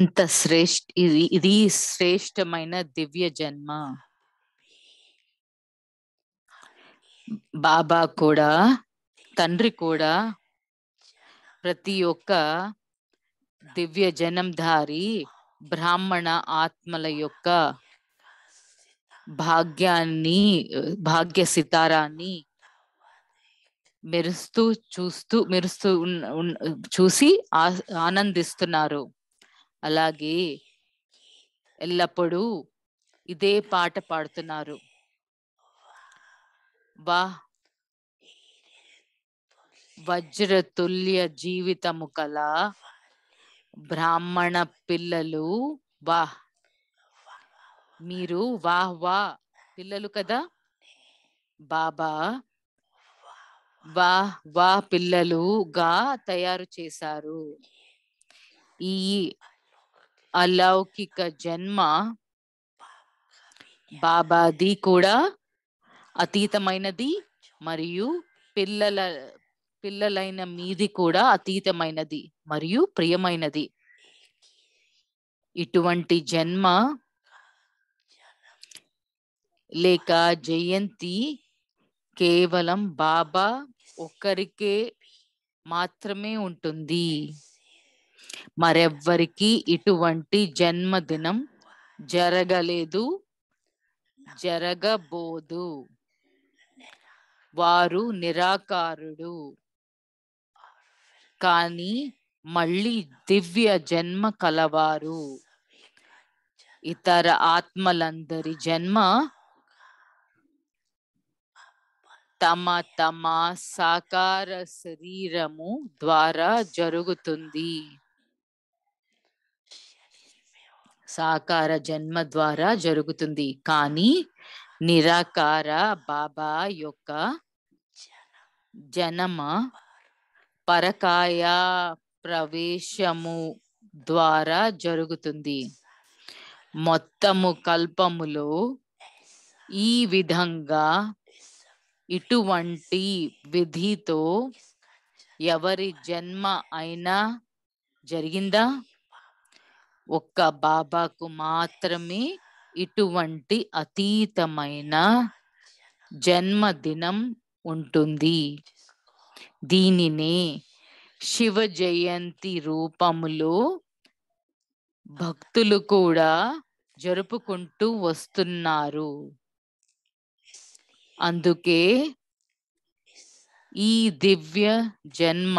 ఎంత శ్రేష్ఠ ఇది ఇది శ్రేష్టమైన దివ్య జన్మ బాబా కూడా తండ్రి కూడా ప్రతి ఒక్క దివ్య జనంధారి బ్రాహ్మణ ఆత్మల యొక్క భాగ్యాన్ని భాగ్య సితారాన్ని మెరుస్తూ చూస్తూ మెరుస్తూ చూసి ఆనందిస్తున్నారు అలాగే ఎల్లప్పుడూ ఇదే పాట పాడుతున్నారు వా వజ్రతుల్య జీవితము కల బ్రాహ్మణ పిల్లలు వాహ్ మీరు వాహ్ వా పిల్లలు కదా బాబా వాహ్ వా పిల్లలుగా తయారు చేశారు ఈ అలౌకిక జన్మ బాబాది కూడా అతీతమైనది మరియు పిల్లల పిల్లలైన మీది కూడా అతీతమైనది మరియు ప్రియమైనది ఇటువంటి జన్మ లేక జయంతి కేవలం బాబా ఒక్కరికే మాత్రమే ఉంటుంది మరెవ్వరికి ఇటువంటి జన్మదినం జరగలేదు జరగబోదు వారు నిరాకారుడు కానీ మళ్ళీ దివ్య జన్మ కలవారు ఇతర ఆత్మలందరి జన్మ తమ తమ సాకార శరీరము ద్వారా జరుగుతుంది సాకార జన్మ ద్వారా జరుగుతుంది కానీ నిరాకార బాబా యొక్క జనమ పరకాయ ప్రవేశము ద్వారా జరుగుతుంది మొత్తము కల్పములో ఈ విధంగా ఇటువంటి విధితో ఎవరి జన్మ అయినా జరిగిందా ఒక్క బాబాకు మాత్రమే ఇటువంటి అతీతమైన జన్మదినం ఉంటుంది దీనినే శివ జయంతి రూపములో భక్తులు కూడా జరుపుకుంటూ వస్తున్నారు అందుకే ఈ దివ్య జన్మ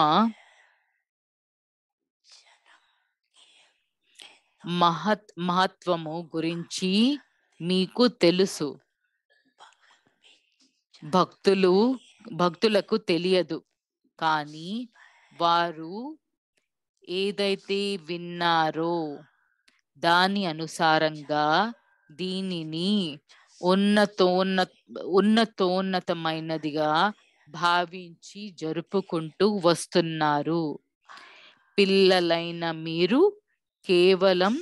మహత్ మహత్వము గురించి మీకు తెలుసు భక్తులు భక్తులకు తెలియదు కానీ వారు ఏదైతే విన్నారో దాని అనుసారంగా దీనిని ఉన్నత ఉన్నత ఉన్నతోన్నతమైనదిగా భావించి జరుపుకుంటూ వస్తున్నారు పిల్లలైన మీరు కేవలం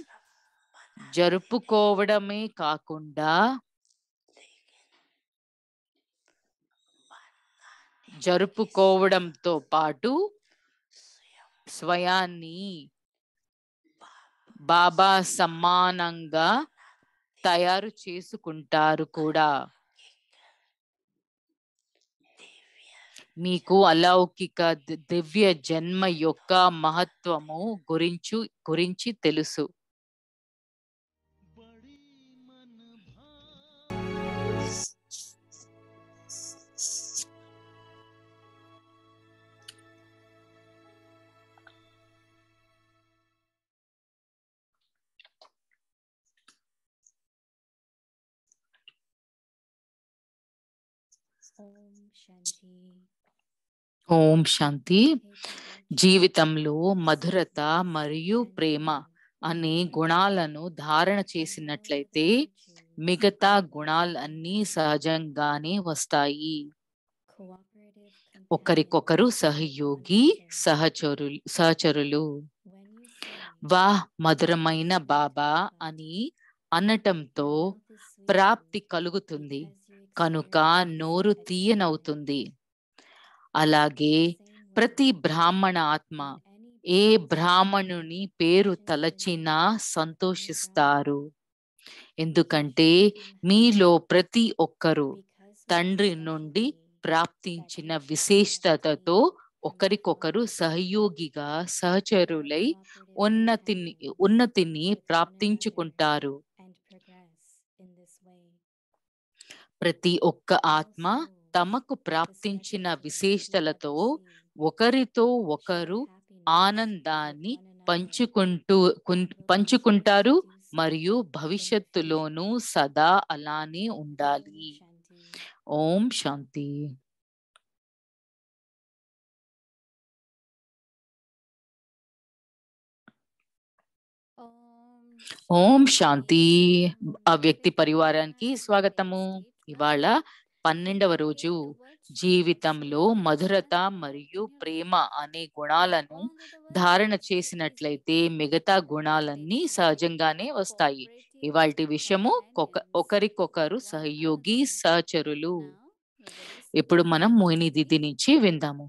జరుపుకోవడమే కాకుండా జరుపుకోవడంతో పాటు స్వయాన్ని బాబా సమానంగా తయారు చేసుకుంటారు కూడా మీకు అలౌకిక దివ్య జన్మ యొక్క మహత్వము గురించి గురించి తెలుసు ఓం శాంతి జీవితంలో మధురత మరియు ప్రేమ అనే గుణాలను ధారణ చేసినట్లయితే మిగతా గుణాలన్నీ సహజంగానే వస్తాయి ఒకరికొకరు సహయోగి సహచరు సహచరులు వాహ్ మధురమైన బాబా అని అనటంతో ప్రాప్తి కలుగుతుంది కనుక నోరు తీయనవుతుంది అలాగే ప్రతి బ్రాహ్మణ ఆత్మ ఏ బ్రాహ్మణుని పేరు తలచినా సంతోషిస్తారు ఎందుకంటే మీలో ప్రతి ఒక్కరూ తండ్రి నుండి ప్రాప్తించిన విశేషతతో ఒకరికొకరు సహయోగిగా సహచరులై ఉన్నతిని ఉన్నతిని ప్రాప్తించుకుంటారు ప్రతి ఒక్క ఆత్మ తమకు ప్రాప్తించిన విశేషతలతో ఒకరితో ఒకరు ఆనందాన్ని పంచుకుంటూ పంచుకుంటారు మరియు భవిష్యత్తులోనూ సదా అలానే ఉండాలి ఓం శాంతి ఓం శాంతి ఆ వ్యక్తి పరివారానికి స్వాగతము ఇవాళ పన్నెండవ రోజు జీవితంలో మధురత మరియు ప్రేమ అనే గుణాలను ధారణ చేసినట్లయితే మిగతా గుణాలన్నీ సహజంగానే వస్తాయి ఇవాటి విషయము ఒకరికొకరు సహయోగి సహచరులు ఇప్పుడు మనం మోహిని దిద్ది నుంచి విందాము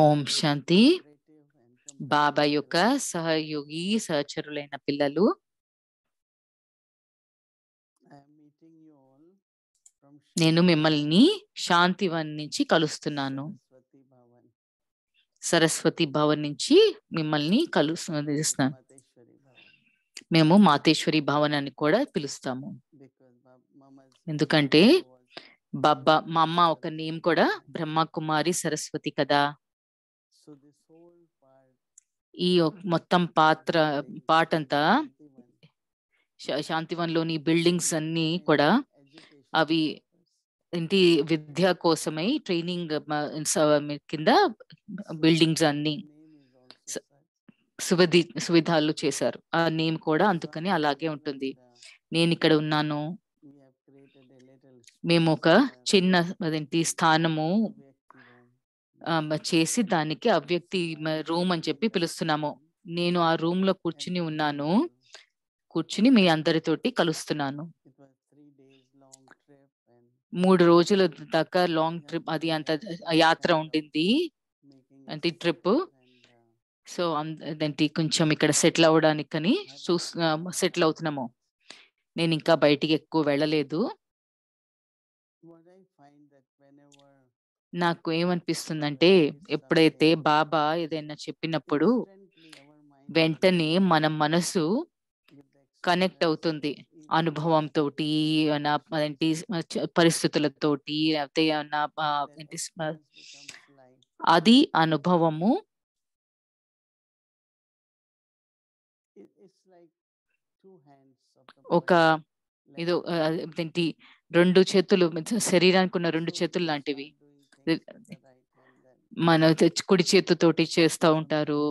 ఓం శాంతి బాబా యొక్క సహయోగి సహచరులైన పిల్లలు నేను మిమ్మల్ని శాంతివన్ నుంచి కలుస్తున్నాను సరస్వతి భవన్ నుంచి మిమ్మల్ని కలుస్తున్నాను మేము మాతేశ్వరి భవన్ అని కూడా పిలుస్తాము ఎందుకంటే బాబా మా అమ్మ ఒక నేమ్ కూడా బ్రహ్మ కుమారి సరస్వతి కదా ఈ మొత్తం పాత్ర పాట అంతా శాంతివన్లోని బిల్డింగ్స్ అన్ని కూడా అవి ఇంటి విద్య కోసమై ట్రైనింగ్ కింద బిల్డింగ్స్ అన్ని సువిధి సువిధాలు చేశారు ఆ నేమ్ కూడా అందుకని అలాగే ఉంటుంది నేను ఇక్కడ ఉన్నాను మేము ఒక చిన్న అదేంటి స్థానము చేసి దానికి అవ్యక్తి రూమ్ అని చెప్పి పిలుస్తున్నాము నేను ఆ రూమ్ లో కూర్చుని ఉన్నాను కూర్చుని మీ అందరితోటి కలుస్తున్నాను మూడు రోజుల దాకా లాంగ్ ట్రిప్ అది అంత యాత్ర ఉండింది అంటే ట్రిప్ సో అదేంటి కొంచెం ఇక్కడ సెటిల్ అని చూ సెటిల్ అవుతున్నాము నేను ఇంకా బయటికి ఎక్కువ వెళ్ళలేదు నాకు ఏమనిపిస్తుందంటే ఎప్పుడైతే బాబా ఏదైనా చెప్పినప్పుడు వెంటనే మన మనసు కనెక్ట్ అవుతుంది అనుభవంతో అదేంటి పరిస్థితులతోటి అయితే ఏంటి అది అనుభవము ఒక ఇదో ఏంటి రెండు చేతులు శరీరానికి ఉన్న రెండు చేతులు లాంటివి మన కుడి చేతితోటి చేస్తూ ఉంటారు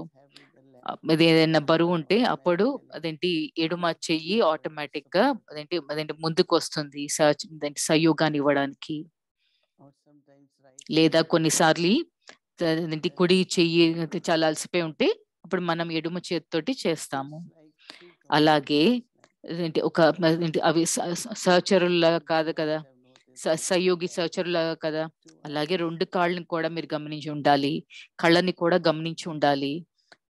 అది ఏదైనా బరువు ఉంటే అప్పుడు అదేంటి ఎడుమ చెయ్యి ఆటోమేటిక్ గా అదేంటి అదేంటి ముందుకు వస్తుంది సయోగాన్ని ఇవ్వడానికి లేదా కొన్నిసార్లు అదేంటి కుడి చెయ్యి చాలా అలసిపోయి ఉంటే అప్పుడు మనం ఎడుమ చేతితోటి చేస్తాము అలాగే ఒక అవి సహచరుల కాదు కదా సహయోగి సహచరుల కదా అలాగే రెండు కాళ్ళని కూడా మీరు గమనించి ఉండాలి కళ్ళని కూడా గమనించి ఉండాలి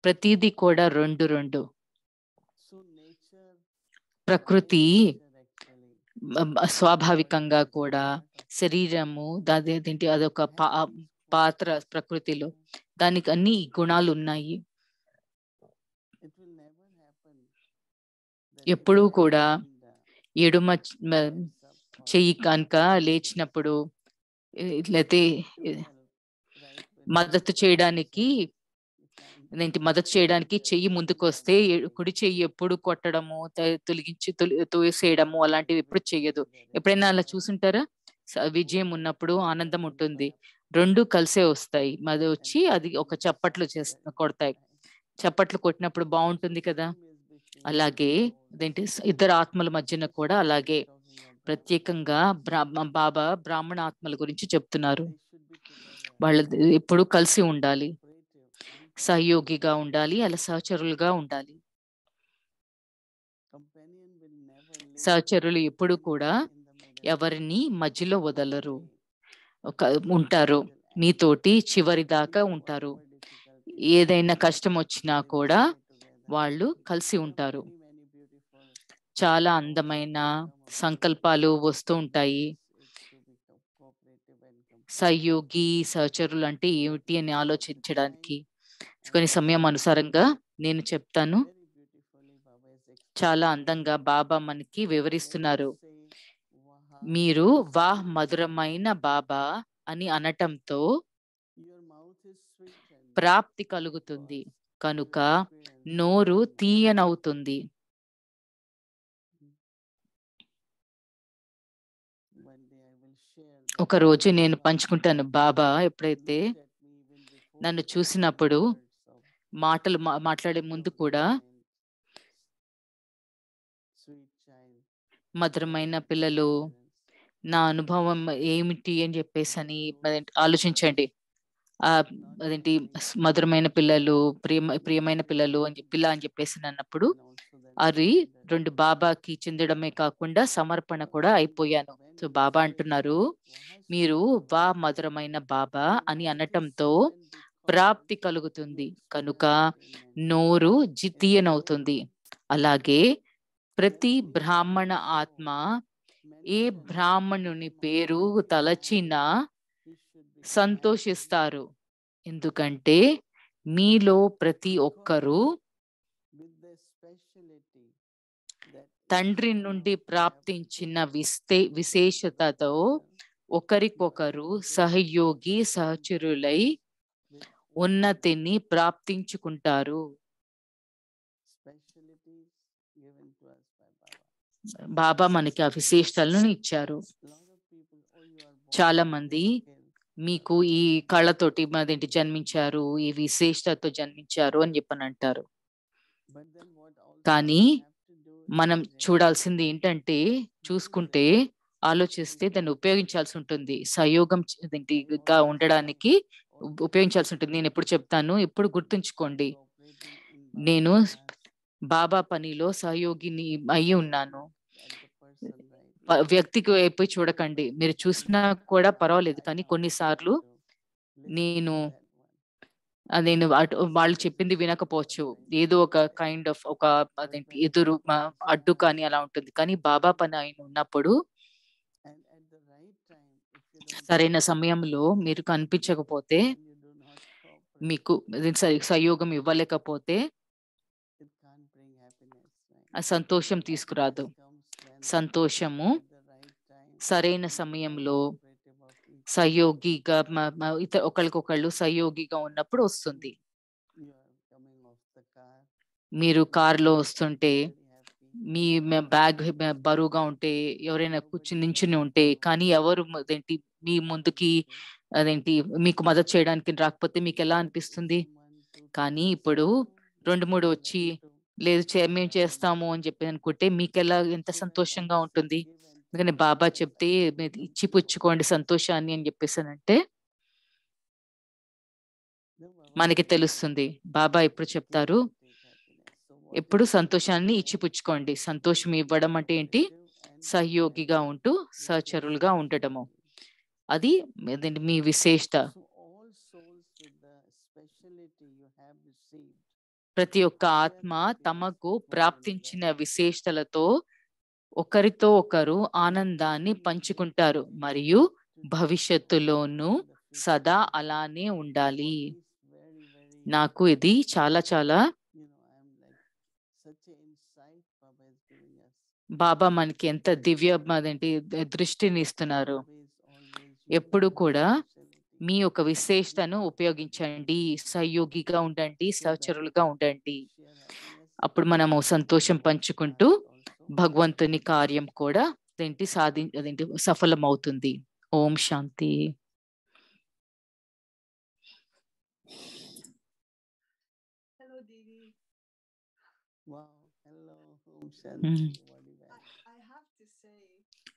ప్రతిదీ కూడా రెండు రెండు ప్రకృతి స్వాభావికంగా కూడా శరీరము దాని ఏంటి అదొక పాత్ర ప్రకృతిలో దానికి అన్ని గుణాలు ఉన్నాయి ఎప్పుడూ కూడా ఎడుమ చెయ్యి కనుక లేచినప్పుడు లేతే మద్దతు చేయడానికి ఏంటి మద్దతు చేయడానికి చెయ్యి ముందుకు వస్తే కుడి చెయ్యి ఎప్పుడు కొట్టడము తొలగించి తోసేయడము అలాంటివి ఎప్పుడు చేయదు ఎప్పుడైనా అలా చూసుంటారా విజయం ఉన్నప్పుడు ఆనందం ఉంటుంది రెండు కలిసే వస్తాయి మద వచ్చి అది ఒక చప్పట్లు చేస్త కొడతాయి చప్పట్లు కొట్టినప్పుడు బాగుంటుంది కదా అలాగే అదేంటి ఇద్దరు ఆత్మల మధ్యన కూడా అలాగే ప్రత్యేకంగా బ్రాహ్మ బాబా బ్రాహ్మణ ఆత్మల గురించి చెప్తున్నారు వాళ్ళ ఎప్పుడు కలిసి ఉండాలి సహయోగిగా ఉండాలి అలా సహచరులుగా ఉండాలి సహచరులు ఎప్పుడు కూడా ఎవరిని మధ్యలో వదలరు ఉంటారు మీతోటి చివరి దాకా ఉంటారు ఏదైనా కష్టం వచ్చినా కూడా వాళ్ళు కలిసి ఉంటారు చాలా అందమైన సంకల్పాలు వస్తూ ఉంటాయి సహయోగి సహచరులు అంటే ఏమిటి అని ఆలోచించడానికి కొన్ని సమయం అనుసారంగా నేను చెప్తాను చాలా అందంగా బాబా మనకి వివరిస్తున్నారు మీరు వాహ్ మధురమైన బాబా అని అనటంతో ప్రాప్తి కలుగుతుంది కనుక నోరు తీయనవుతుంది ఒక రోజు నేను పంచుకుంటాను బాబా ఎప్పుడైతే నన్ను చూసినప్పుడు మాటలు మాట్లాడే ముందు కూడా మధురమైన పిల్లలు నా అనుభవం ఏమిటి అని చెప్పేసి అని ఆలోచించండి అదేంటి మధురమైన పిల్లలు ప్రియమ ప్రియమైన పిల్లలు అని పిల్ల అని చెప్పేసి అన్నప్పుడు అది రెండు బాబాకి చెందడమే కాకుండా సమర్పణ కూడా అయిపోయాను సో బాబా అంటున్నారు మీరు వా మధురమైన బాబా అని అనటంతో ప్రాప్తి కలుగుతుంది కనుక నోరు జితీయనవుతుంది అలాగే ప్రతి బ్రాహ్మణ ఆత్మ ఏ బ్రాహ్మణుని పేరు తలచినా సంతోషిస్తారు ఎందుకంటే మీలో ప్రతి ఒక్కరూ తండ్రి నుండి ప్రాప్తించిన విస్తే విశేషతతో ఒకరికొకరు సహయోగి సహచరులై ఉన్నతిని ప్రాప్తించుకుంటారు బాబా మనకి ఆ విశేషతలను ఇచ్చారు చాలా మంది మీకు ఈ కళ్ళతోటి మాదేంటి జన్మించారు ఈ విశేషతతో జన్మించారు అని చెప్పని అంటారు కానీ మనం చూడాల్సింది ఏంటంటే చూసుకుంటే ఆలోచిస్తే hmm. దాన్ని ఉపయోగించాల్సి ఉంటుంది సహయోగం ఉండడానికి ఉపయోగించాల్సి ఉంటుంది నేను ఎప్పుడు చెప్తాను ఎప్పుడు గుర్తుంచుకోండి నేను బాబా పనిలో సహయోగిని అయి ఉన్నాను వ్యక్తికి అయిపోయి చూడకండి మీరు చూసినా కూడా పర్వాలేదు కానీ కొన్నిసార్లు నేను నేను వాళ్ళు చెప్పింది వినకపోవచ్చు ఏదో ఒక కైండ్ ఆఫ్ ఒక అదేంటి ఎదురు అడ్డు కానీ అలా ఉంటుంది కానీ బాబా పని ఆయన ఉన్నప్పుడు సరైన సమయంలో మీరు కనిపించకపోతే మీకు సహయోగం ఇవ్వలేకపోతే సంతోషం తీసుకురాదు సంతోషము సరైన సమయంలో సహయోగిగా ఇతర ఒకరికొకళ్ళు సహయోగిగా ఉన్నప్పుడు వస్తుంది మీరు కారులో వస్తుంటే మీ బ్యాగ్ బరువుగా ఉంటే ఎవరైనా కూర్చుని నించుని ఉంటే కానీ ఎవరు అదేంటి మీ ముందుకి mm-hmm. అదేంటి మీకు మదత్ చేయడానికి రాకపోతే మీకు ఎలా అనిపిస్తుంది కానీ ఇప్పుడు రెండు మూడు వచ్చి లేదు మేము చేస్తాము అని చెప్పి అనుకుంటే మీకు ఎలా ఎంత సంతోషంగా ఉంటుంది ఎందుకంటే బాబా చెప్తే ఇచ్చిపుచ్చుకోండి సంతోషాన్ని అని చెప్పేసానంటే మనకి తెలుస్తుంది బాబా ఎప్పుడు చెప్తారు ఎప్పుడు సంతోషాన్ని ఇచ్చిపుచ్చుకోండి సంతోషం ఇవ్వడం అంటే ఏంటి సహయోగిగా ఉంటూ సహచరులుగా ఉండటము అది మీ విశేషత ప్రతి ఒక్క ఆత్మ తమకు ప్రాప్తించిన విశేషతలతో ఒకరితో ఒకరు ఆనందాన్ని పంచుకుంటారు మరియు భవిష్యత్తులోనూ సదా అలానే ఉండాలి నాకు ఇది చాలా చాలా బాబా మనకి ఎంత దివ్యమేంటి దృష్టిని ఇస్తున్నారు ఎప్పుడు కూడా మీ యొక్క విశేషతను ఉపయోగించండి సహయోగిగా ఉండండి సహచరులుగా ఉండండి అప్పుడు మనము సంతోషం పంచుకుంటూ భగవంతుని కార్యం కూడా అదేంటి సాధి అదేంటి అవుతుంది ఓం శాంతి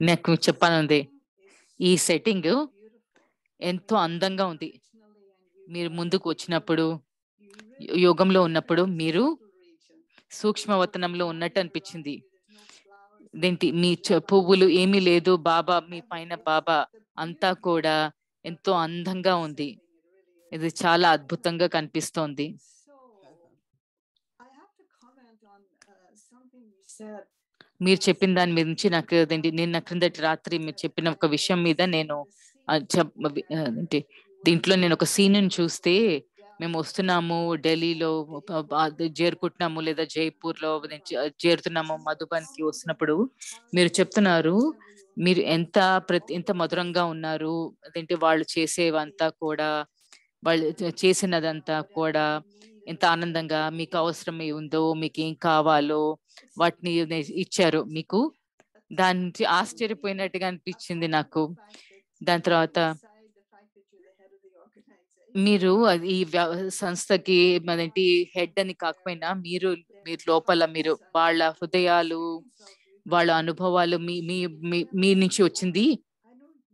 నాకు hmm. చెప్పాలంది ఈ సెట్టింగ్ ఎంతో అందంగా ఉంది మీరు ముందుకు వచ్చినప్పుడు యోగంలో ఉన్నప్పుడు మీరు సూక్ష్మవతనంలో ఉన్నట్టు అనిపించింది ఏంటి మీ పువ్వులు ఏమీ లేదు బాబా మీ పైన బాబా అంతా కూడా ఎంతో అందంగా ఉంది ఇది చాలా అద్భుతంగా కనిపిస్తోంది మీరు చెప్పిన దాని మీద నుంచి నాకు ఏంటి నిన్న క్రిందటి రాత్రి మీరు చెప్పిన ఒక విషయం మీద నేను దీంట్లో నేను ఒక సీన్ చూస్తే మేము వస్తున్నాము ఢిల్లీలో చేరుకుంటున్నాము లేదా జైపూర్ లో చేరుతున్నాము కి వస్తున్నప్పుడు మీరు చెప్తున్నారు మీరు ఎంత ప్రతి ఎంత మధురంగా ఉన్నారు అదేంటి వాళ్ళు చేసేవంతా కూడా వాళ్ళు చేసినదంతా కూడా ఎంత ఆనందంగా మీకు అవసరం ఉందో మీకు ఏం కావాలో వాటిని ఇచ్చారు మీకు దాని ఆశ్చర్యపోయినట్టుగా అనిపించింది నాకు దాని తర్వాత మీరు ఈ సంస్థకి మనేంటి హెడ్ అని కాకపోయినా మీరు మీరు లోపల మీరు వాళ్ళ హృదయాలు వాళ్ళ అనుభవాలు మీ మీ మీ నుంచి వచ్చింది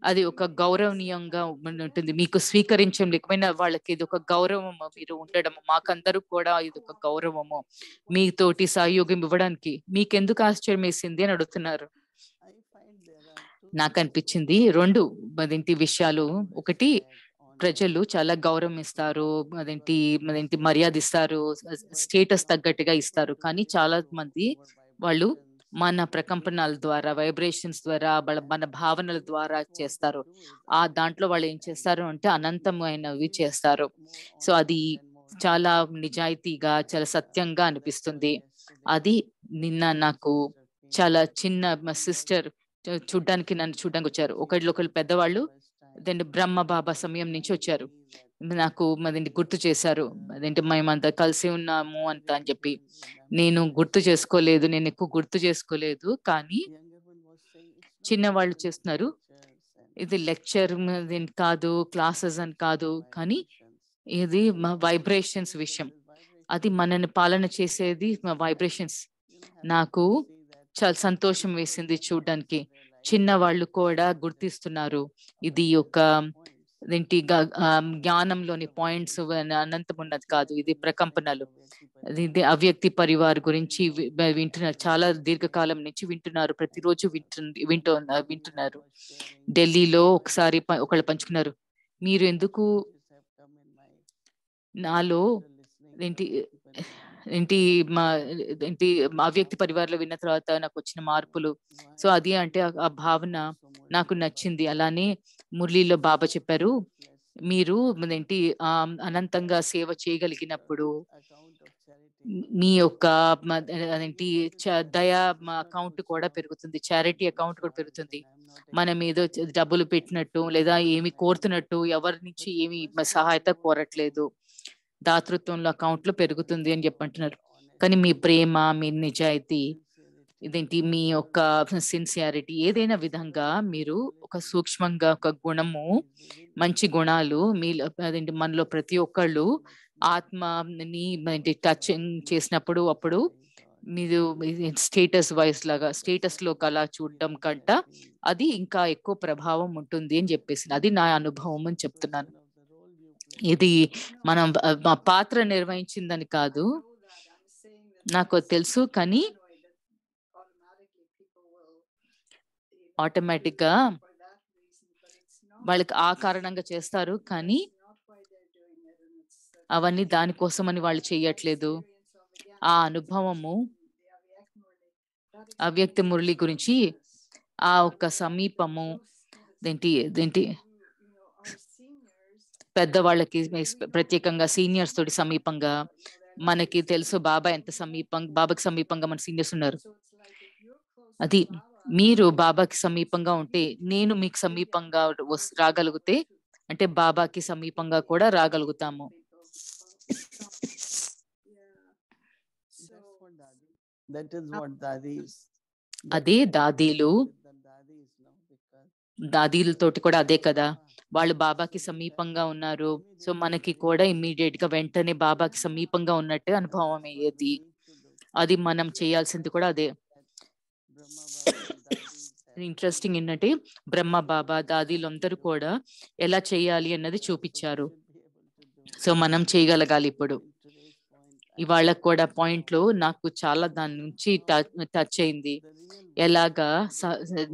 అది ఒక గౌరవనీయంగా ఉంటుంది మీకు స్వీకరించడం లేకపోయినా వాళ్ళకి ఇది ఒక గౌరవము మీరు ఉండడము మాకందరూ కూడా ఇది ఒక గౌరవము మీతోటి సహయోగం ఇవ్వడానికి మీకెందుకు ఆశ్చర్యం వేసింది అని అడుగుతున్నారు నాకు అనిపించింది రెండు మదింటి విషయాలు ఒకటి ప్రజలు చాలా గౌరవం ఇస్తారు అదేంటి అదేంటి మర్యాద ఇస్తారు స్టేటస్ తగ్గట్టుగా ఇస్తారు కానీ చాలా మంది వాళ్ళు మన ప్రకంపనల ద్వారా వైబ్రేషన్స్ ద్వారా వాళ్ళ మన భావనల ద్వారా చేస్తారు ఆ దాంట్లో వాళ్ళు ఏం చేస్తారు అంటే అనంతమైనవి చేస్తారు సో అది చాలా నిజాయితీగా చాలా సత్యంగా అనిపిస్తుంది అది నిన్న నాకు చాలా చిన్న సిస్టర్ చూడ్డానికి నన్ను చూడడానికి వచ్చారు ఒకళ్ళు ఒకళ్ళు పెద్దవాళ్ళు అదేంటి బ్రహ్మ బాబా సమయం నుంచి వచ్చారు నాకు అదేంటి గుర్తు చేశారు అదేంటి మేమంతా కలిసి ఉన్నాము అంత అని చెప్పి నేను గుర్తు చేసుకోలేదు నేను ఎక్కువ గుర్తు చేసుకోలేదు కానీ చిన్నవాళ్ళు చేస్తున్నారు ఇది లెక్చర్ కాదు క్లాసెస్ అని కాదు కానీ ఇది మా వైబ్రేషన్స్ విషయం అది మనని పాలన చేసేది మా వైబ్రేషన్స్ నాకు చాలా సంతోషం వేసింది చూడడానికి చిన్న వాళ్ళు కూడా గుర్తిస్తున్నారు ఇది ఒక ఏంటి జ్ఞానంలోని పాయింట్స్ అనంతం ఉన్నది కాదు ఇది ప్రకంపనలు ఇది అవ్యక్తి పరివార్ గురించి వింటున్నారు చాలా దీర్ఘకాలం నుంచి వింటున్నారు ప్రతిరోజు వింటు వింటు వింటున్నారు ఢిల్లీలో ఒకసారి ఒకళ్ళు పంచుకున్నారు మీరు ఎందుకు నాలో ఏంటి ఇంటి మా ఇంటి మా వ్యక్తి పరివారంలో విన్న తర్వాత నాకు వచ్చిన మార్పులు సో అది అంటే ఆ భావన నాకు నచ్చింది అలానే మురళీలో బాబా చెప్పారు మీరు ఏంటి అనంతంగా సేవ చేయగలిగినప్పుడు మీ యొక్క అదేంటి దయా అకౌంట్ కూడా పెరుగుతుంది చారిటీ అకౌంట్ కూడా పెరుగుతుంది మనం ఏదో డబ్బులు పెట్టినట్టు లేదా ఏమి కోరుతున్నట్టు ఎవరి నుంచి ఏమి సహాయత కోరట్లేదు దాతృత్వంలో అకౌంట్లు పెరుగుతుంది అని చెప్పంటున్నారు కానీ మీ ప్రేమ మీ నిజాయితీ ఇదేంటి మీ యొక్క సిన్సియారిటీ ఏదైనా విధంగా మీరు ఒక సూక్ష్మంగా ఒక గుణము మంచి గుణాలు మీ అదేంటి మనలో ప్రతి ఒక్కళ్ళు ఆత్మని ఏంటి టచ్ చేసినప్పుడు అప్పుడు మీరు స్టేటస్ వైస్ లాగా స్టేటస్ లో అలా చూడడం కంట అది ఇంకా ఎక్కువ ప్రభావం ఉంటుంది అని చెప్పేసి అది నా అనుభవం అని చెప్తున్నాను ఇది మనం మా పాత్ర నిర్వహించిందని కాదు నాకు తెలుసు కానీ ఆటోమేటిక్ గా వాళ్ళకి ఆ కారణంగా చేస్తారు కానీ అవన్నీ దానికోసమని వాళ్ళు చేయట్లేదు ఆ అనుభవము అవ్యక్త మురళి గురించి ఆ ఒక్క సమీపము దేంటి దేంటి పెద్దవాళ్ళకి ప్రత్యేకంగా సీనియర్స్ తోటి సమీపంగా మనకి తెలుసు బాబా ఎంత సమీపం బాబాకి సమీపంగా మన సీనియర్స్ ఉన్నారు అది మీరు బాబాకి సమీపంగా ఉంటే నేను మీకు సమీపంగా రాగలిగితే అంటే బాబాకి సమీపంగా కూడా రాగలుగుతాము అదే దాదీలు దాదీలతోటి కూడా అదే కదా వాళ్ళు బాబాకి సమీపంగా ఉన్నారు సో మనకి కూడా ఇమ్మీడియట్ గా వెంటనే బాబాకి సమీపంగా ఉన్నట్టు అనుభవం అయ్యేది అది మనం చేయాల్సింది కూడా అదే ఇంట్రెస్టింగ్ ఏంటంటే బ్రహ్మ బాబా దాదీలు అందరూ కూడా ఎలా చేయాలి అన్నది చూపించారు సో మనం చేయగలగాలి ఇప్పుడు ఇవాళ కూడా లో నాకు చాలా దాని నుంచి టచ్ అయింది ఎలాగా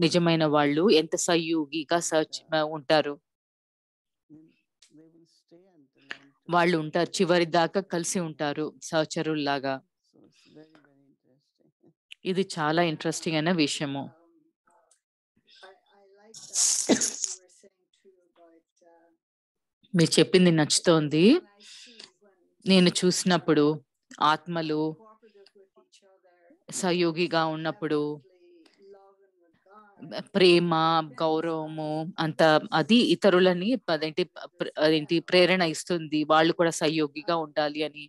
నిజమైన వాళ్ళు ఎంత సహయోగిగా సహ ఉంటారు వాళ్ళు ఉంటారు చివరి దాకా కలిసి ఉంటారు సహచరుల్లాగా ఇది చాలా ఇంట్రెస్టింగ్ అయిన విషయము um, uh, మీరు చెప్పింది నచ్చుతోంది నేను చూసినప్పుడు ఆత్మలు సహయోగిగా ఉన్నప్పుడు ప్రేమ గౌరవము అంత అది ఇతరులని అదేంటి అదేంటి ప్రేరణ ఇస్తుంది వాళ్ళు కూడా సహయోగిగా ఉండాలి అని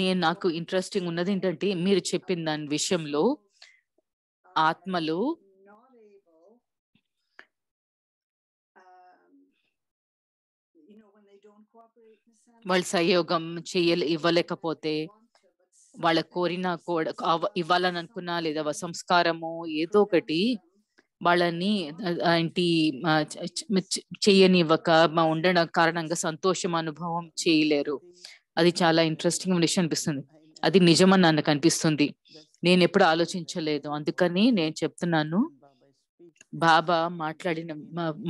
నేను నాకు ఇంట్రెస్టింగ్ ఉన్నది ఏంటంటే మీరు చెప్పిన దాని విషయంలో ఆత్మలు వాళ్ళు సహయోగం చేయలే ఇవ్వలేకపోతే వాళ్ళ కోరిన కూడా ఇవ్వాలని అనుకున్నా లేదా సంస్కారము ఏదో ఒకటి వాళ్ళని ఏంటి చేయనివ్వక ఉండడం కారణంగా సంతోషం అనుభవం చేయలేరు అది చాలా ఇంట్రెస్టింగ్ విషయం అనిపిస్తుంది అది నిజమని నాకు అనిపిస్తుంది నేను ఎప్పుడు ఆలోచించలేదు అందుకని నేను చెప్తున్నాను బాబా మాట్లాడిన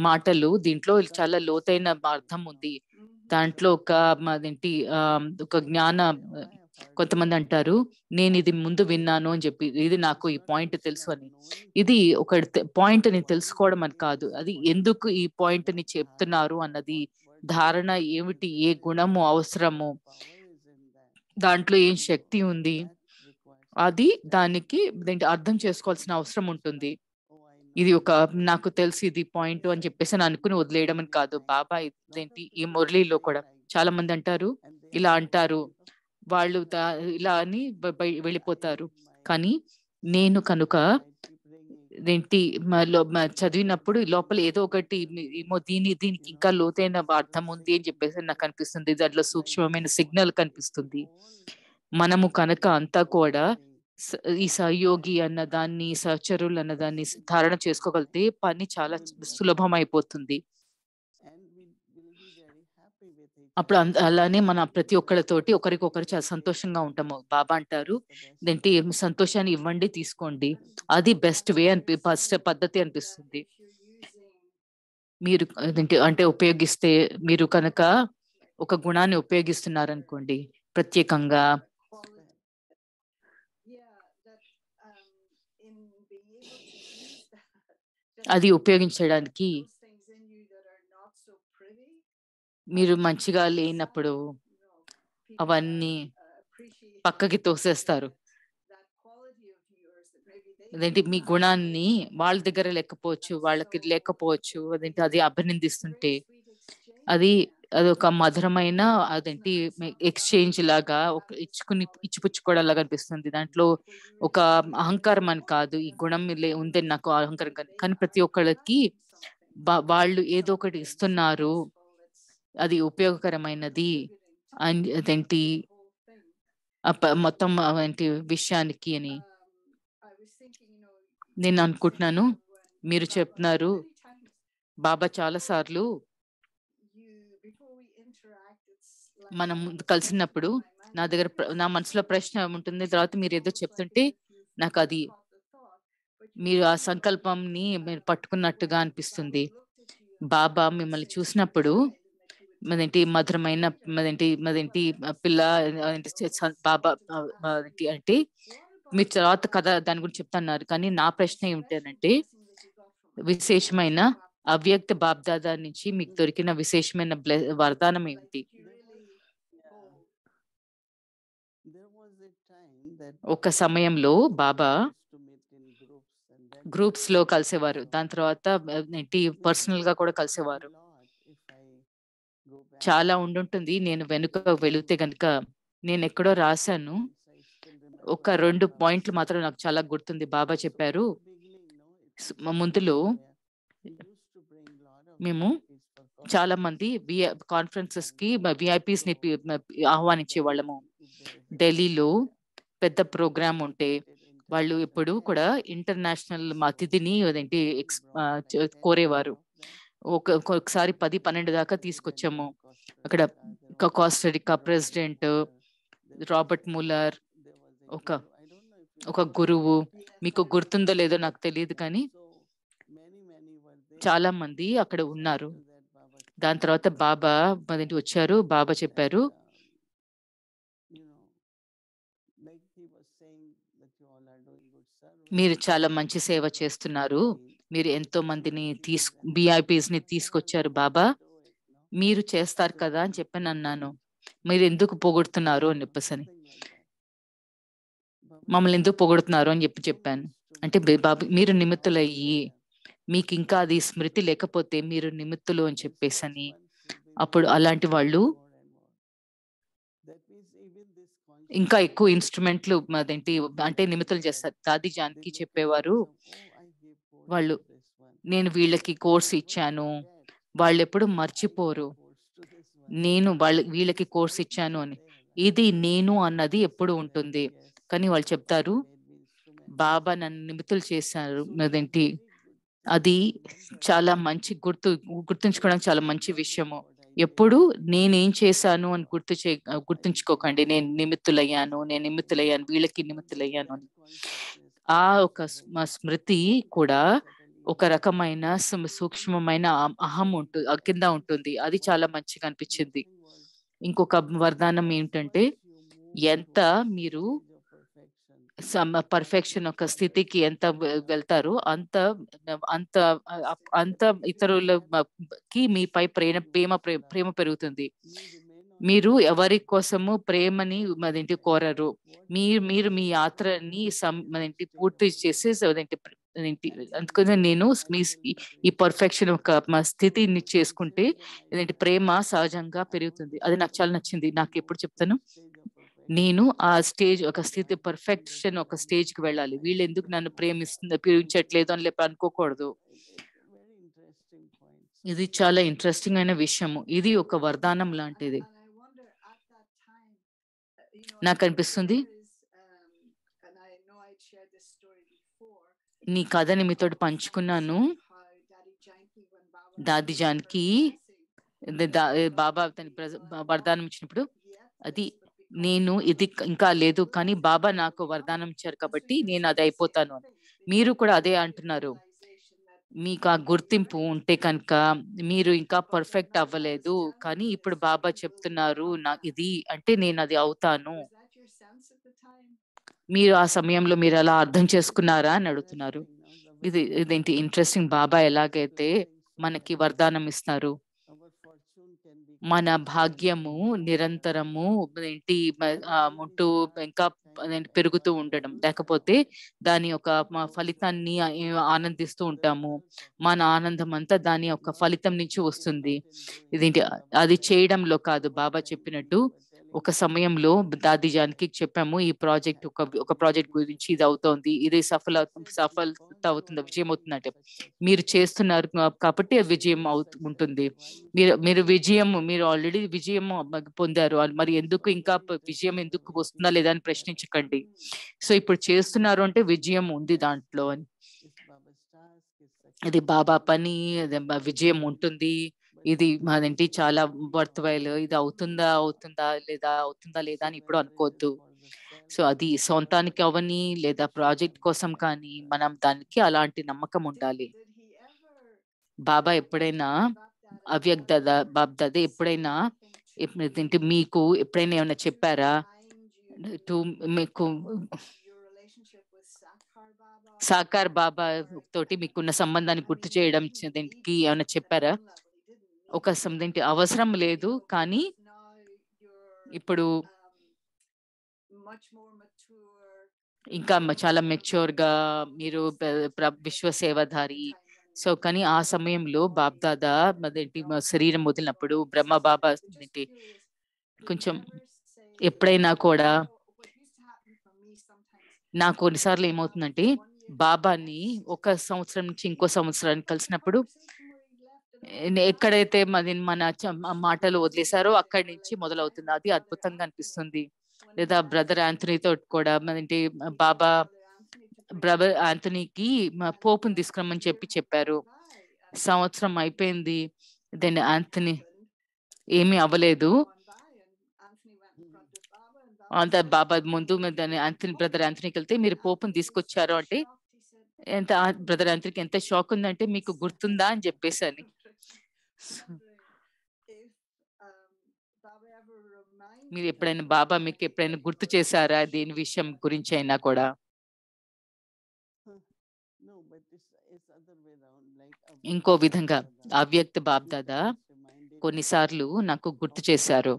మాటలు దీంట్లో చాలా లోతైన అర్థం ఉంది దాంట్లో ఒక ఏంటి ఒక జ్ఞాన కొంతమంది అంటారు నేను ఇది ముందు విన్నాను అని చెప్పి ఇది నాకు ఈ పాయింట్ తెలుసు అని ఇది ఒక పాయింట్ ని తెలుసుకోవడం అని కాదు అది ఎందుకు ఈ పాయింట్ ని చెప్తున్నారు అన్నది ధారణ ఏమిటి ఏ గుణము అవసరము దాంట్లో ఏం శక్తి ఉంది అది దానికి అర్థం చేసుకోవాల్సిన అవసరం ఉంటుంది ఇది ఒక నాకు తెలిసి ఇది పాయింట్ అని చెప్పేసి అని అనుకుని వదిలేయడం అని కాదు బాబా ఇదేంటి ఈ మురళిలో కూడా చాలా మంది అంటారు ఇలా అంటారు వాళ్ళు ఇలా అని వెళ్ళిపోతారు కానీ నేను కనుక ఏంటి చదివినప్పుడు లోపల ఏదో ఒకటి ఏమో దీని దీనికి ఇంకా లోతైన అర్థం ఉంది అని చెప్పేసి నాకు అనిపిస్తుంది దాంట్లో సూక్ష్మమైన సిగ్నల్ కనిపిస్తుంది మనము కనుక అంతా కూడా ఈ సహయోగి అన్న దాన్ని సహచరులు అన్న దాన్ని ధారణ చేసుకోగలిగితే పని చాలా సులభం అయిపోతుంది అప్పుడు అలానే మన ప్రతి ఒక్కరితోటి ఒకరికొకరు చాలా సంతోషంగా ఉంటాము బాబా అంటారు ఏంటి సంతోషాన్ని ఇవ్వండి తీసుకోండి అది బెస్ట్ వే అని ఫస్ట్ పద్ధతి అనిపిస్తుంది మీరు అంటే ఉపయోగిస్తే మీరు కనుక ఒక గుణాన్ని ఉపయోగిస్తున్నారనుకోండి ప్రత్యేకంగా um, అది ఉపయోగించడానికి మీరు మంచిగా లేనప్పుడు అవన్నీ పక్కకి తోసేస్తారు అదేంటి మీ గుణాన్ని వాళ్ళ దగ్గర లేకపోవచ్చు వాళ్ళకి లేకపోవచ్చు అదేంటి అది అభినందిస్తుంటే అది అదొక మధురమైన అదేంటి ఎక్స్చేంజ్ లాగా ఒక ఇచ్చుకుని ఇచ్చిపుచ్చుకోవడం లాగా అనిపిస్తుంది దాంట్లో ఒక అహంకారం అని కాదు ఈ గుణం ఉందని నాకు అహంకారం కానీ ప్రతి ఒక్కళ్ళకి వాళ్ళు ఏదో ఒకటి ఇస్తున్నారు అది ఉపయోగకరమైనది అదేంటి మొత్తం ఏంటి విషయానికి అని నేను అనుకుంటున్నాను మీరు చెప్తున్నారు బాబా చాలా సార్లు మనం కలిసినప్పుడు నా దగ్గర నా మనసులో ప్రశ్న ఉంటుంది తర్వాత మీరు ఏదో చెప్తుంటే నాకు అది మీరు ఆ సంకల్పంని మీరు పట్టుకున్నట్టుగా అనిపిస్తుంది బాబా మిమ్మల్ని చూసినప్పుడు మదేంటి మధురమైన మదేంటి మదేంటి పిల్ల బాబా ఏంటి అంటే మీరు తర్వాత కథ దాని గురించి చెప్తున్నారు కానీ నా ప్రశ్న ఏమిటంటే విశేషమైన అవ్యక్త బాబ్దాద నుంచి మీకు దొరికిన విశేషమైన వరదానం ఏమిటి ఒక సమయంలో బాబా గ్రూప్స్ లో కలిసేవారు దాని తర్వాత ఏంటి పర్సనల్ గా కూడా కలిసేవారు చాలా ఉండుంటుంది నేను వెనుక వెళితే గనుక నేను ఎక్కడో రాశాను ఒక రెండు పాయింట్లు మాత్రం నాకు చాలా గుర్తుంది బాబా చెప్పారు ముందులో మేము చాలా మంది కాన్ఫరెన్సెస్ కి విఐపీస్ ని ఆహ్వానించే వాళ్ళము ఢిల్లీలో పెద్ద ప్రోగ్రామ్ ఉంటే వాళ్ళు ఎప్పుడు కూడా ఇంటర్నేషనల్ అతిథిని అదేంటి కోరేవారు ఒక ఒకసారి పది పన్నెండు దాకా తీసుకొచ్చాము అక్కడ కాస్టరికా ప్రెసిడెంట్ రాబర్ట్ ములర్ ఒక ఒక గురువు మీకు గుర్తుందో లేదో నాకు తెలియదు కానీ చాలా మంది అక్కడ ఉన్నారు దాని తర్వాత బాబా మదింటి వచ్చారు బాబా చెప్పారు మీరు చాలా మంచి సేవ చేస్తున్నారు మీరు ఎంతో మందిని తీసు బిఐపీస్ ని తీసుకొచ్చారు బాబా మీరు చేస్తారు కదా అని చెప్పని అన్నాను మీరు ఎందుకు పోగొడుతున్నారు అని చెప్పేసి మమ్మల్ని ఎందుకు పొగొడుతున్నారు అని చెప్పి చెప్పాను అంటే బాబు మీరు నిమిత్తులయ్యి మీకు ఇంకా అది స్మృతి లేకపోతే మీరు నిమిత్తులు అని చెప్పేసని అప్పుడు అలాంటి వాళ్ళు ఇంకా ఎక్కువ ఇన్స్ట్రుమెంట్లు అదేంటి అంటే నిమిత్తలు చేస్తారు దాది జానకి చెప్పేవారు వాళ్ళు నేను వీళ్ళకి కోర్స్ ఇచ్చాను వాళ్ళు ఎప్పుడు మర్చిపోరు నేను వాళ్ళ వీళ్ళకి కోర్స్ ఇచ్చాను అని ఇది నేను అన్నది ఎప్పుడు ఉంటుంది కానీ వాళ్ళు చెప్తారు బాబా నన్ను నిమితులు చేశారు అదేంటి అది చాలా మంచి గుర్తు గుర్తుంచుకోవడానికి చాలా మంచి విషయము ఎప్పుడు నేనేం చేశాను అని గుర్తు చే గుర్తుంచుకోకండి నేను నిమిత్తులయ్యాను నేను నిమిత్తులయ్యాను వీళ్ళకి నిమిత్తులయ్యాను అని ఆ ఒక స్మృతి కూడా ఒక రకమైన సూక్ష్మమైన అహం ఉంటుంది కింద ఉంటుంది అది చాలా మంచిగా అనిపించింది ఇంకొక వరదానం ఏంటంటే ఎంత మీరు పర్ఫెక్షన్ యొక్క స్థితికి ఎంత వెళ్తారో అంత అంత అంత ఇతరులకి మీపై ప్రేమ ప్రేమ ప్రేమ పెరుగుతుంది మీరు ఎవరి కోసము ప్రేమని మదేంటి కోరరు మీరు మీరు మీ యాత్రని మదేంటి పూర్తి చేసి అదేంటి అందుకనే నేను మీ ఈ పర్ఫెక్షన్ ఒక మా స్థితిని చేసుకుంటే ఏదంటే ప్రేమ సహజంగా పెరుగుతుంది అది నాకు చాలా నచ్చింది నాకు ఎప్పుడు చెప్తాను నేను ఆ స్టేజ్ ఒక స్థితి పర్ఫెక్షన్ ఒక స్టేజ్ కి వెళ్ళాలి వీళ్ళు ఎందుకు నన్ను ప్రేమిస్తుంది ప్రేమించట్లేదు అని లేపు అనుకోకూడదు ఇది చాలా ఇంట్రెస్టింగ్ అయిన విషయము ఇది ఒక వరదానం లాంటిది నాకు అనిపిస్తుంది నీ కథని మీతో పంచుకున్నాను దాది జాన్కి బాబా తన వరదానం ఇచ్చినప్పుడు అది నేను ఇది ఇంకా లేదు కానీ బాబా నాకు వరదానం ఇచ్చారు కాబట్టి నేను అది అయిపోతాను మీరు కూడా అదే అంటున్నారు మీకు ఆ గుర్తింపు ఉంటే కనుక మీరు ఇంకా పర్ఫెక్ట్ అవ్వలేదు కానీ ఇప్పుడు బాబా చెప్తున్నారు నా ఇది అంటే నేను అది అవుతాను మీరు ఆ సమయంలో మీరు అలా అర్థం చేసుకున్నారా అని అడుగుతున్నారు ఇది ఇదేంటి ఇంట్రెస్టింగ్ బాబా ఎలాగైతే మనకి వరదానం ఇస్తారు మన భాగ్యము నిరంతరము ఏంటి ఉంటూ ఇంకా పెరుగుతూ ఉండడం లేకపోతే దాని యొక్క ఫలితాన్ని ఆనందిస్తూ ఉంటాము మన ఆనందం అంతా దాని యొక్క ఫలితం నుంచి వస్తుంది ఇదేంటి అది చేయడంలో కాదు బాబా చెప్పినట్టు ఒక సమయంలో దాదిజానికి చెప్పాము ఈ ప్రాజెక్ట్ ఒక ఒక ప్రాజెక్ట్ గురించి ఇది అవుతోంది ఇది సఫల సఫల అవుతుంది విజయం అవుతుందంటే మీరు చేస్తున్నారు కాబట్టి విజయం అవుతు ఉంటుంది మీరు మీరు విజయం మీరు ఆల్రెడీ విజయం పొందారు మరి ఎందుకు ఇంకా విజయం ఎందుకు వస్తుందా లేదా అని ప్రశ్నించకండి సో ఇప్పుడు చేస్తున్నారు అంటే విజయం ఉంది దాంట్లో అని అది బాబా పని విజయం ఉంటుంది ఇది మాదేంటి చాలా బర్త్ వైల్ ఇది అవుతుందా అవుతుందా లేదా అవుతుందా లేదా అని ఇప్పుడు అనుకోవద్దు సో అది సొంతానికి అవని లేదా ప్రాజెక్ట్ కోసం కానీ మనం దానికి అలాంటి నమ్మకం ఉండాలి బాబా ఎప్పుడైనా బాబు బాబ్దాద ఎప్పుడైనా మీకు ఎప్పుడైనా ఏమైనా చెప్పారా టు మీకు సాకార్ బాబా తోటి మీకున్న సంబంధాన్ని గుర్తు చేయడం ఏమైనా చెప్పారా ఒక సంథింగ్ అవసరం లేదు కానీ ఇప్పుడు ఇంకా చాలా మెచ్యూర్గా మీరు విశ్వ సేవధారి సో కానీ ఆ సమయంలో బాబ్దాదా అదేంటి శరీరం వదిలినప్పుడు బ్రహ్మ బాబా ఏంటి కొంచెం ఎప్పుడైనా కూడా నాకు కొన్నిసార్లు ఏమవుతుందంటే బాబాని ఒక సంవత్సరం నుంచి ఇంకో సంవత్సరానికి కలిసినప్పుడు ఎక్కడైతే మన మన మాటలు వదిలేశారో అక్కడి నుంచి మొదలవుతుంది అది అద్భుతంగా అనిపిస్తుంది లేదా బ్రదర్ యాంథనీతో కూడా ఏంటి బాబా బ్రదర్ ఆంథనీకి పోపుని తీసుకురమ్మని చెప్పి చెప్పారు సంవత్సరం అయిపోయింది దెన్ ఆంథనీ ఏమీ అవ్వలేదు అంత బాబా ముందు ఆంథనీ బ్రదర్ ఆంథనీకి వెళ్తే మీరు పోపుని తీసుకొచ్చారు అంటే ఎంత బ్రదర్ ఆంథనీకి ఎంత షాక్ ఉందంటే మీకు గుర్తుందా అని చెప్పేసి అని Um, మీరు ఎప్పుడైనా బాబా మీకు ఎప్పుడైనా గుర్తు చేశారా దీని విషయం గురించి అయినా కూడా ఇంకో విధంగా అవ్యక్త దాదా కొన్నిసార్లు నాకు గుర్తు చేశారు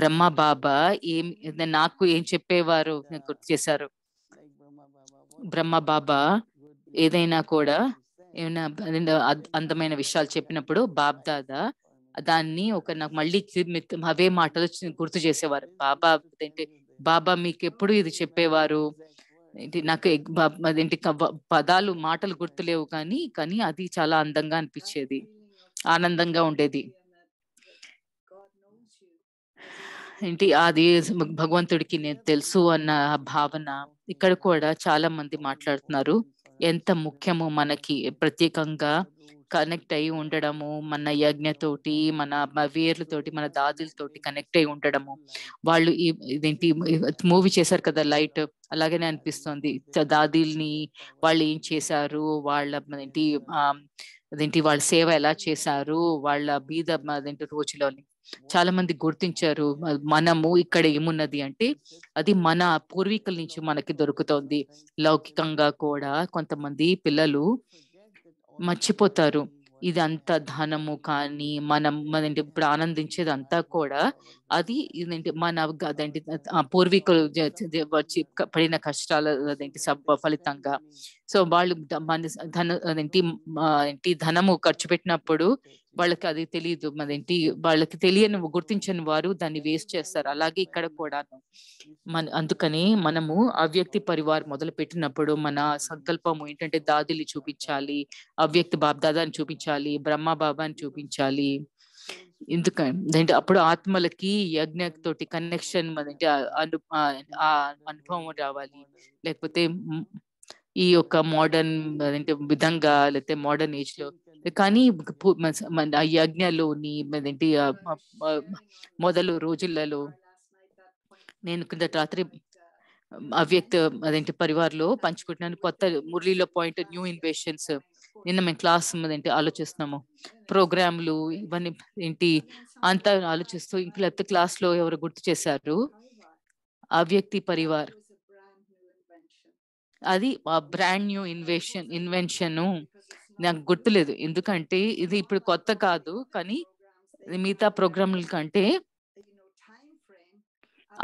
బ్రహ్మ బాబా ఏం hmm. నాకు ఏం చెప్పేవారు గుర్తు చేశారు బ్రహ్మ బాబా ఏదైనా కూడా ఏమైనా అందమైన విషయాలు చెప్పినప్పుడు దాదా దాన్ని ఒక నాకు మళ్ళీ అవే మాటలు గుర్తు చేసేవారు బాబా ఏంటి బాబా మీకు ఎప్పుడు ఇది చెప్పేవారు ఏంటి నాకు ఏంటి పదాలు మాటలు గుర్తులేవు కానీ కానీ అది చాలా అందంగా అనిపించేది ఆనందంగా ఉండేది ఏంటి అది భగవంతుడికి నేను తెలుసు అన్న భావన ఇక్కడ కూడా చాలా మంది మాట్లాడుతున్నారు ఎంత ముఖ్యమో మనకి ప్రత్యేకంగా కనెక్ట్ అయి ఉండడము మన యజ్ఞతోటి మన వేర్లతోటి మన దాదులతోటి కనెక్ట్ అయి ఉండడము వాళ్ళు ఇదేంటి మూవీ చేశారు కదా లైట్ అలాగనే అనిపిస్తుంది దాదీల్ని వాళ్ళు ఏం చేశారు వాళ్ళ ఏంటి అదేంటి వాళ్ళ సేవ ఎలా చేశారు వాళ్ళ బీద అదేంటి రోజులోని చాలా మంది గుర్తించారు మనము ఇక్కడ ఏమున్నది అంటే అది మన పూర్వీకుల నుంచి మనకి దొరుకుతుంది లౌకికంగా కూడా కొంతమంది పిల్లలు మర్చిపోతారు ఇది అంత ధనము కానీ మనం మన ఇప్పుడు ఆనందించేది అంతా కూడా అది మన అదేంటి పూర్వీకులు వచ్చి పడిన కష్టాలు అదేంటి సబ్ ఫలితంగా సో వాళ్ళు మన ధన అదేంటి ఏంటి ధనము ఖర్చు పెట్టినప్పుడు వాళ్ళకి అది తెలియదు మదేంటి వాళ్ళకి తెలియని గుర్తించని వారు దాన్ని వేస్ట్ చేస్తారు అలాగే ఇక్కడ కూడా మన అందుకని మనము అవ్యక్తి పరివారం మొదలు పెట్టినప్పుడు మన సంకల్పము ఏంటంటే దాదిలు చూపించాలి అవ్యక్తి బాబ్దాదాని చూపించాలి బ్రహ్మ బాబాని చూపించాలి ఎందుకంటే అప్పుడు ఆత్మలకి యజ్ఞ తోటి కనెక్షన్ అంటే అను ఆ అనుభవం రావాలి లేకపోతే ఈ యొక్క మోడర్న్ అంటే విధంగా లేకపోతే మోడర్న్ ఏజ్ లో కానీ మన యజ్ఞలోని ఏంటి మొదలు రోజులలో నేను కింద రాత్రి అవ్యక్త అదేంటి పరివార్లో పంచుకుంటున్నాను కొత్త మురళీలో పాయింట్ న్యూ ఇన్వేషన్స్ నిన్న మేము క్లాస్ అదేంటి ఆలోచిస్తున్నాము ప్రోగ్రాంలు ఇవన్నీ ఏంటి అంతా ఆలోచిస్తూ ఇంక లేకపోతే క్లాస్లో ఎవరు గుర్తు చేశారు అవ్యక్తి పరివార్ అది బ్రాండ్ న్యూ ఇన్వేషన్ ఇన్వెన్షన్ నాకు గుర్తులేదు ఎందుకంటే ఇది ఇప్పుడు కొత్త కాదు కానీ మిగతా ప్రోగ్రాంల కంటే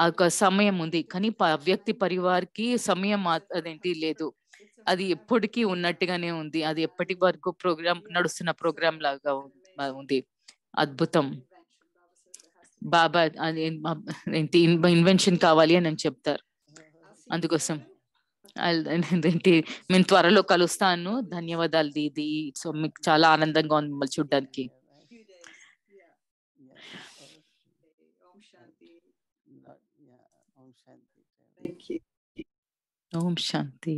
ఆ సమయం ఉంది కానీ వ్యక్తి పరివార్కి సమయం అదేంటి లేదు అది ఎప్పటికీ ఉన్నట్టుగానే ఉంది అది ఎప్పటి వరకు ప్రోగ్రామ్ నడుస్తున్న ప్రోగ్రామ్ లాగా ఉంది అద్భుతం బాబా ఏంటి ఇన్వెన్షన్ కావాలి అని చెప్తారు అందుకోసం ఏంటి మేము త్వరలో కలుస్తాను ధన్యవాదాలు దీది సో మీకు చాలా ఆనందంగా ఉంది మిమ్మల్ని చూడడానికి ఓం శాంతి ఓం శాంతి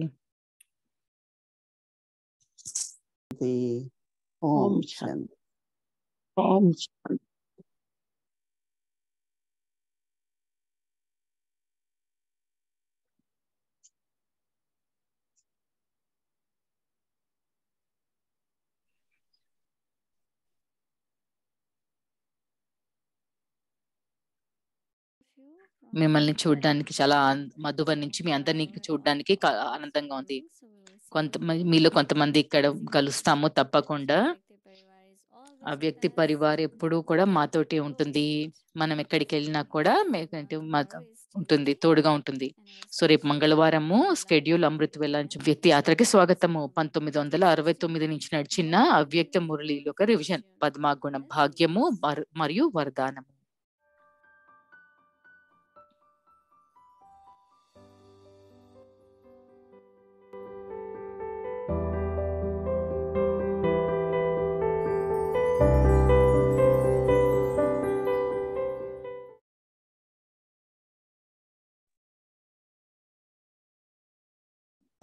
ఓం శాంతి మిమ్మల్ని చూడడానికి చాలా మధుబన్ నుంచి మీ అందరినీ చూడడానికి ఆనందంగా ఉంది కొంత మీలో కొంతమంది ఇక్కడ కలుస్తాము తప్పకుండా ఆ వ్యక్తి పరివార్ ఎప్పుడూ కూడా మాతోటి ఉంటుంది మనం ఎక్కడికి వెళ్ళినా కూడా ఉంటుంది తోడుగా ఉంటుంది సో రేపు మంగళవారము స్కెడ్యూల్ అమృత్ వెళ్ళని వ్యక్తి యాత్రకి స్వాగతము పంతొమ్మిది వందల అరవై తొమ్మిది నుంచి నడిచిన అవ్యక్త మురళిలోక రివిజన్ పద్మాగుణ భాగ్యము మరియు వరదానము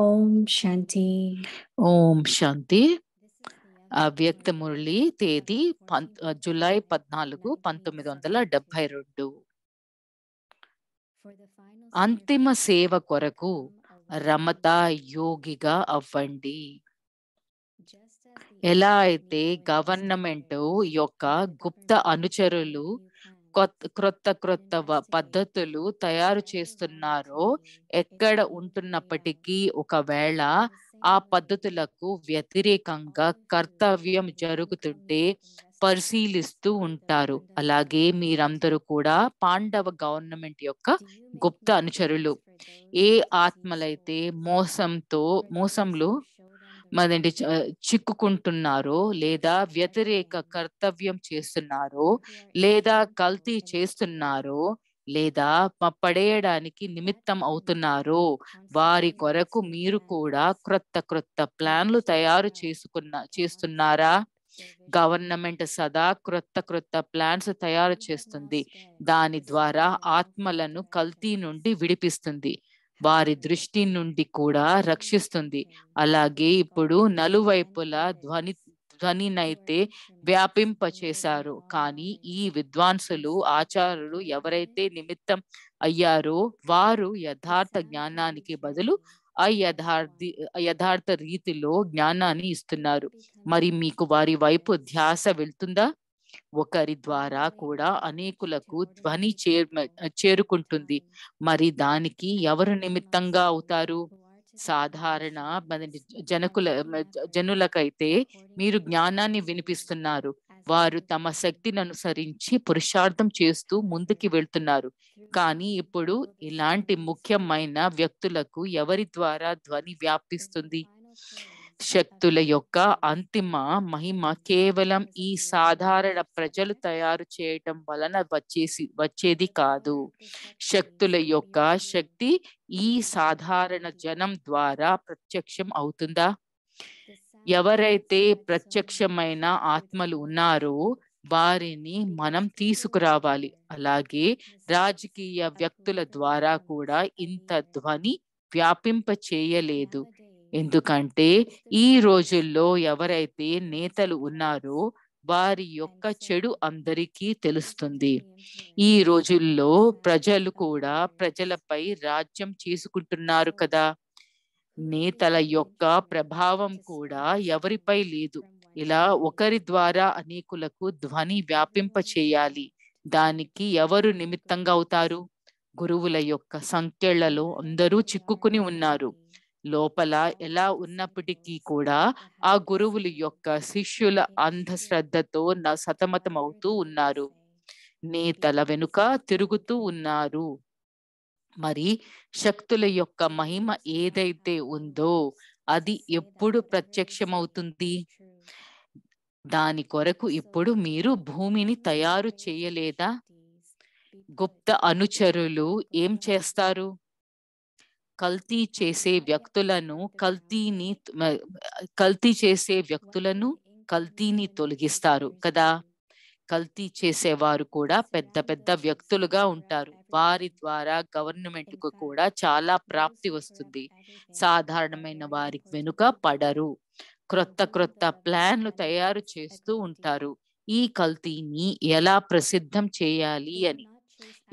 ఓం శాంతి ఓం శాంతి వ్యక్త మురళి తేదీ జూలై పద్నాలుగు పంతొమ్మిది వందల డెబ్బై రెండు అంతిమ సేవ కొరకు రమత యోగిగా అవ్వండి ఎలా అయితే గవర్నమెంట్ యొక్క గుప్త అనుచరులు క్రొత్త క్రొత్త పద్ధతులు తయారు చేస్తున్నారో ఎక్కడ ఉంటున్నప్పటికీ ఒకవేళ ఆ పద్ధతులకు వ్యతిరేకంగా కర్తవ్యం జరుగుతుంటే పరిశీలిస్తూ ఉంటారు అలాగే మీరందరూ కూడా పాండవ గవర్నమెంట్ యొక్క గుప్త అనుచరులు ఏ ఆత్మలైతే మోసంతో మోసంలో మరేంటి చిక్కుకుంటున్నారో లేదా వ్యతిరేక కర్తవ్యం చేస్తున్నారో లేదా కల్తీ చేస్తున్నారో లేదా పడేయడానికి నిమిత్తం అవుతున్నారో వారి కొరకు మీరు కూడా క్రొత్త క్రొత్త ప్లాన్లు తయారు చేసుకున్న చేస్తున్నారా గవర్నమెంట్ సదా క్రొత్త క్రొత్త ప్లాన్స్ తయారు చేస్తుంది దాని ద్వారా ఆత్మలను కల్తీ నుండి విడిపిస్తుంది వారి దృష్టి నుండి కూడా రక్షిస్తుంది అలాగే ఇప్పుడు నలువైపులా ధ్వని ధ్వనినైతే వ్యాపింపచేశారు కానీ ఈ విద్వాంసులు ఆచారులు ఎవరైతే నిమిత్తం అయ్యారో వారు యథార్థ జ్ఞానానికి బదులు అయథార్థి యథార్థ రీతిలో జ్ఞానాన్ని ఇస్తున్నారు మరి మీకు వారి వైపు ధ్యాస వెళ్తుందా ఒకరి ద్వారా కూడా అనేకులకు ధ్వని చేరుకుంటుంది మరి దానికి ఎవరు నిమిత్తంగా అవుతారు సాధారణ జనకుల జనులకైతే మీరు జ్ఞానాన్ని వినిపిస్తున్నారు వారు తమ శక్తిని అనుసరించి పురుషార్థం చేస్తూ ముందుకి వెళ్తున్నారు కానీ ఇప్పుడు ఇలాంటి ముఖ్యమైన వ్యక్తులకు ఎవరి ద్వారా ధ్వని వ్యాపిస్తుంది శక్తుల యొక్క అంతిమ మహిమ కేవలం ఈ సాధారణ ప్రజలు తయారు చేయటం వలన వచ్చేసి వచ్చేది కాదు శక్తుల యొక్క శక్తి ఈ సాధారణ జనం ద్వారా ప్రత్యక్షం అవుతుందా ఎవరైతే ప్రత్యక్షమైన ఆత్మలు ఉన్నారో వారిని మనం తీసుకురావాలి అలాగే రాజకీయ వ్యక్తుల ద్వారా కూడా ఇంత ధ్వని వ్యాపింప చేయలేదు ఎందుకంటే ఈ రోజుల్లో ఎవరైతే నేతలు ఉన్నారో వారి యొక్క చెడు అందరికీ తెలుస్తుంది ఈ రోజుల్లో ప్రజలు కూడా ప్రజలపై రాజ్యం చేసుకుంటున్నారు కదా నేతల యొక్క ప్రభావం కూడా ఎవరిపై లేదు ఇలా ఒకరి ద్వారా అనేకులకు ధ్వని వ్యాపింప చేయాలి దానికి ఎవరు నిమిత్తంగా అవుతారు గురువుల యొక్క సంఖ్యలలో అందరూ చిక్కుకుని ఉన్నారు లోపల ఎలా ఉన్నప్పటికీ కూడా ఆ గురువుల యొక్క శిష్యుల అంధశ్రద్ధతో నా సతమతమవుతూ ఉన్నారు నీ తల వెనుక తిరుగుతూ ఉన్నారు మరి శక్తుల యొక్క మహిమ ఏదైతే ఉందో అది ఎప్పుడు ప్రత్యక్షమవుతుంది దాని కొరకు ఇప్పుడు మీరు భూమిని తయారు చేయలేదా గుప్త అనుచరులు ఏం చేస్తారు కల్తీ చేసే వ్యక్తులను కల్తీని కల్తీ చేసే వ్యక్తులను కల్తీని తొలగిస్తారు కదా కల్తీ చేసేవారు కూడా పెద్ద పెద్ద వ్యక్తులుగా ఉంటారు వారి ద్వారా గవర్నమెంట్ కు కూడా చాలా ప్రాప్తి వస్తుంది సాధారణమైన వారి వెనుక పడరు క్రొత్త క్రొత్త ప్లాన్లు తయారు చేస్తూ ఉంటారు ఈ కల్తీని ఎలా ప్రసిద్ధం చేయాలి అని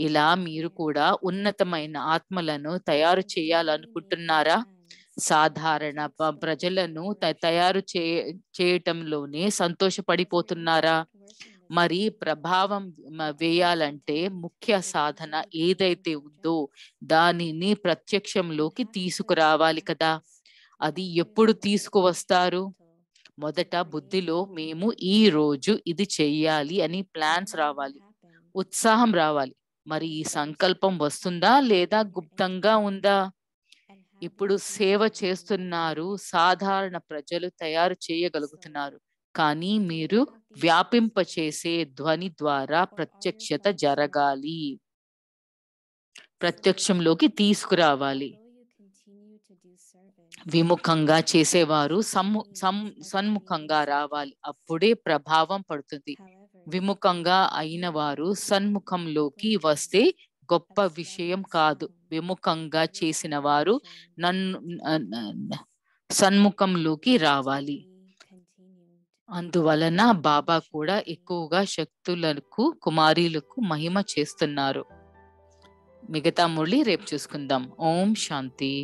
ఇలా మీరు కూడా ఉన్నతమైన ఆత్మలను తయారు చేయాలనుకుంటున్నారా సాధారణ ప్రజలను తయారు చే చేయటంలోనే సంతోషపడిపోతున్నారా మరి ప్రభావం వేయాలంటే ముఖ్య సాధన ఏదైతే ఉందో దానిని ప్రత్యక్షంలోకి తీసుకురావాలి కదా అది ఎప్పుడు తీసుకువస్తారు మొదట బుద్ధిలో మేము ఈ రోజు ఇది చెయ్యాలి అని ప్లాన్స్ రావాలి ఉత్సాహం రావాలి మరి ఈ సంకల్పం వస్తుందా లేదా గుప్తంగా ఉందా ఇప్పుడు సేవ చేస్తున్నారు సాధారణ ప్రజలు తయారు చేయగలుగుతున్నారు కానీ మీరు వ్యాపింపచేసే ధ్వని ద్వారా ప్రత్యక్షత జరగాలి ప్రత్యక్షంలోకి తీసుకురావాలి విముఖంగా చేసేవారు సమ్ము సమ్ సన్ముఖంగా రావాలి అప్పుడే ప్రభావం పడుతుంది విముఖంగా అయిన వారు సన్ముఖంలోకి వస్తే గొప్ప విషయం కాదు విముఖంగా చేసిన వారు నన్ను సన్ముఖంలోకి రావాలి అందువలన బాబా కూడా ఎక్కువగా శక్తులకు కుమారీలకు మహిమ చేస్తున్నారు మిగతా మురళి రేపు చూసుకుందాం ఓం శాంతి